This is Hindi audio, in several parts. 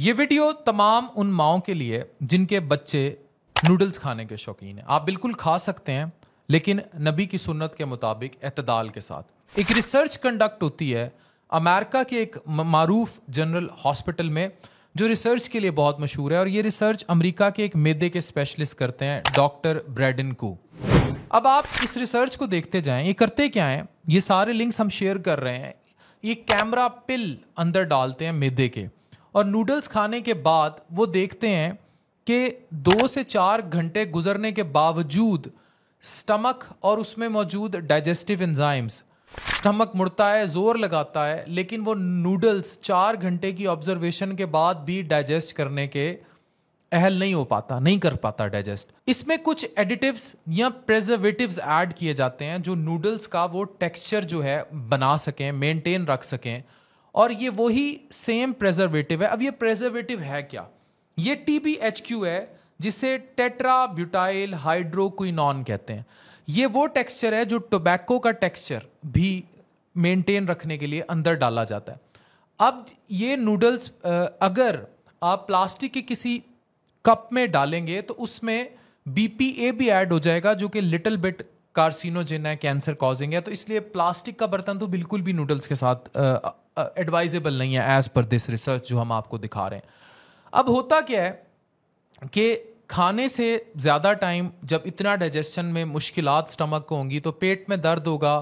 ये वीडियो तमाम उन माओ के लिए जिनके बच्चे नूडल्स खाने के शौकीन हैं आप बिल्कुल खा सकते हैं लेकिन नबी की सुन्नत के मुताबिक अतदाल के साथ एक रिसर्च कंडक्ट होती है अमेरिका के एक मरूफ जनरल हॉस्पिटल में जो रिसर्च के लिए बहुत मशहूर है और ये रिसर्च अमेरिका के एक मेदे के स्पेशलिस्ट करते हैं डॉक्टर ब्रेडन को अब आप इस रिसर्च को देखते जाएं ये करते क्या हैं ये सारे लिंक्स हम शेयर कर रहे हैं ये कैमरा पिल अंदर डालते हैं मेदे के और नूडल्स खाने के बाद वो देखते हैं कि दो से चार घंटे गुजरने के बावजूद स्टमक और उसमें मौजूद डाइजेस्टिव एंजाइम्स स्टमक मुड़ता है जोर लगाता है लेकिन वो नूडल्स चार घंटे की ऑब्जर्वेशन के बाद भी डाइजेस्ट करने के अहल नहीं हो पाता नहीं कर पाता डाइजेस्ट इसमें कुछ एडिटिव्स या प्रेजर्वेटिव्स ऐड किए जाते हैं जो नूडल्स का वो टेक्सचर जो है बना सकें मेंटेन रख सकें और ये वही सेम प्रेजर्वेटिव है अब ये प्रेजर्वेटिव है क्या ये टी बी एच क्यू है जिसे टेट्रा ब्यूटाइल हाइड्रोक्विनॉन कहते हैं ये वो टेक्सचर है जो टोबैको का टेक्सचर भी मेंटेन रखने के लिए अंदर डाला जाता है अब ये नूडल्स अगर आप प्लास्टिक के किसी कप में डालेंगे तो उसमें बी पी ए भी ऐड हो जाएगा जो कि लिटिल बिट कार्सिनोजिन है कैंसर कॉजिंग है तो इसलिए प्लास्टिक का बर्तन तो बिल्कुल भी नूडल्स के साथ एडवाइजेबल नहीं है एज पर दिस रिसर्च जो हम आपको दिखा रहे हैं अब होता क्या है कि खाने से ज़्यादा टाइम जब इतना डाइजेशन में मुश्किल स्टमक को होंगी तो पेट में दर्द होगा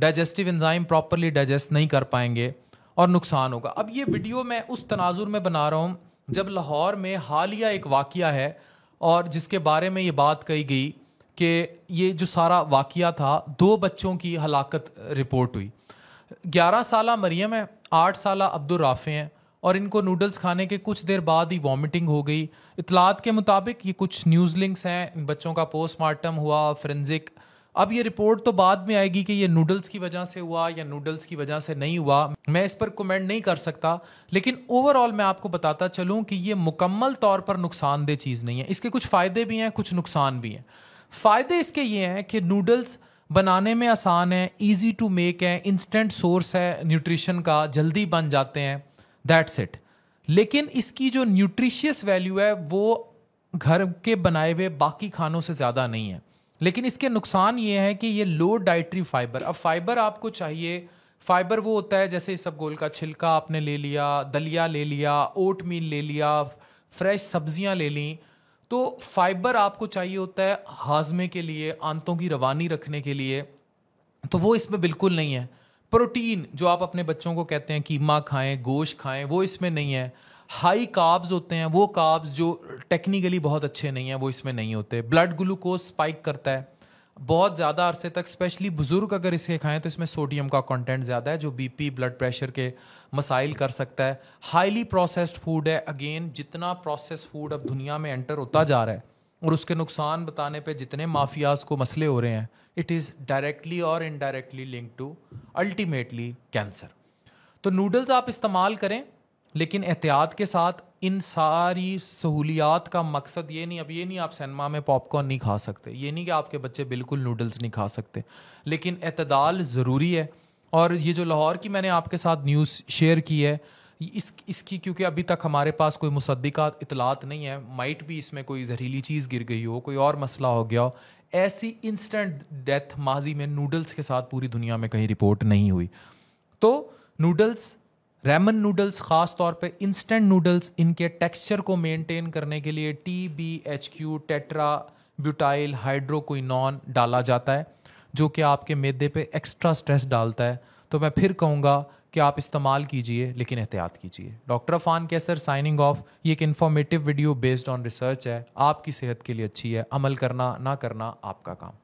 डाइजेस्टिव एंजाइम प्रॉपरली डाइजेस्ट नहीं कर पाएंगे और नुकसान होगा अब ये वीडियो मैं उस तनाजुर में बना रहा हूँ जब लाहौर में हालिया एक वाक़ है और जिसके बारे में ये बात कही गई कि ये जो सारा वाक़ था दो बच्चों की हलाकत रिपोर्ट हुई ग्यारह साल मरियम है आठ साल अब्दुलराफ़े हैं और इनको नूडल्स खाने के कुछ देर बाद ही वॉमिटिंग हो गई इतलात के मुताबिक ये कुछ न्यूज़ लिंक्स हैं इन बच्चों का पोस्टमार्टम हुआ फ्रेंजिक अब ये रिपोर्ट तो बाद में आएगी कि ये नूडल्स की वजह से हुआ या नूडल्स की वजह से नहीं हुआ मैं इस पर कमेंट नहीं कर सकता लेकिन ओवरऑल मैं आपको बताता चलूँ कि ये मुकम्मल तौर पर नुकसानदेह चीज़ नहीं है इसके कुछ फ़ायदे भी हैं कुछ नुकसान भी हैं फ़ायदे इसके ये हैं कि नूडल्स बनाने में आसान है ईजी टू मेक है इंस्टेंट सोर्स है न्यूट्रिशन का जल्दी बन जाते हैं दैट्स इट लेकिन इसकी जो न्यूट्रिशियस वैल्यू है वो घर के बनाए हुए बाकी खानों से ज़्यादा नहीं है लेकिन इसके नुकसान ये हैं कि ये लो डाइट्री फाइबर अब फाइबर आपको चाहिए फाइबर वो होता है जैसे सब गोल का छिलका आपने ले लिया दलिया ले लिया ओट मील ले लिया फ्रेश सब्जियां ले ली तो फाइबर आपको चाहिए होता है हाजमे के लिए आंतों की रवानी रखने के लिए तो वो इसमें बिल्कुल नहीं है प्रोटीन जो आप अपने बच्चों को कहते हैं कीमा खाएं गोश्त खाएं वो इसमें नहीं है हाई काब्स होते हैं वो काब्स जो टेक्निकली बहुत अच्छे नहीं हैं वो इसमें नहीं होते ब्लड ग्लूकोज स्पाइक करता है बहुत ज़्यादा अरसे तक स्पेशली बुज़ुर्ग अगर इसे खाएं तो इसमें सोडियम का कंटेंट ज़्यादा है जो बीपी ब्लड प्रेशर के मसाइल कर सकता है हाईली प्रोसेस्ड फूड है अगेन जितना प्रोसेस फूड अब दुनिया में एंटर होता जा रहा है और उसके नुकसान बताने पे जितने माफियाज को मसले हो रहे हैं इट इज़ डायरेक्टली और indirectly link to ultimately cancer तो नूडल्स आप इस्तेमाल करें लेकिन एहतियात के साथ इन सारी सहूलियात का मकसद ये नहीं अब ये नहीं आप सिनेमा में पॉपकॉर्न नहीं खा सकते ये नहीं कि आपके बच्चे बिल्कुल नूडल्स नहीं खा सकते लेकिन अतदाल ज़रूरी है और ये जो लाहौर की मैंने आपके साथ न्यूज़ शेयर की है इस इसकी क्योंकि अभी तक हमारे पास कोई मुसदिका इतलात नहीं है माइट भी इसमें कोई जहरीली चीज़ गिर गई हो कोई और मसला हो गया हो ऐसी इंस्टेंट डेथ माजी में नूडल्स के साथ पूरी दुनिया में कहीं रिपोर्ट नहीं हुई तो नूडल्स रेमन नूडल्स ख़ास तौर पे इंस्टेंट नूडल्स इनके टेक्सचर को मेंटेन करने के लिए T B H Q tetra butyl hydroquinone डाला जाता है जो कि आपके मैदे पे एक्स्ट्रा स्ट्रेस डालता है तो मैं फिर कहूँगा कि आप इस्तेमाल कीजिए लेकिन एहतियात कीजिए doctor Afaan Qaiser signing off ये एक informative video based on research है आपकी सेहत के लिए अच्छी है अमल करना ना करना आपका काम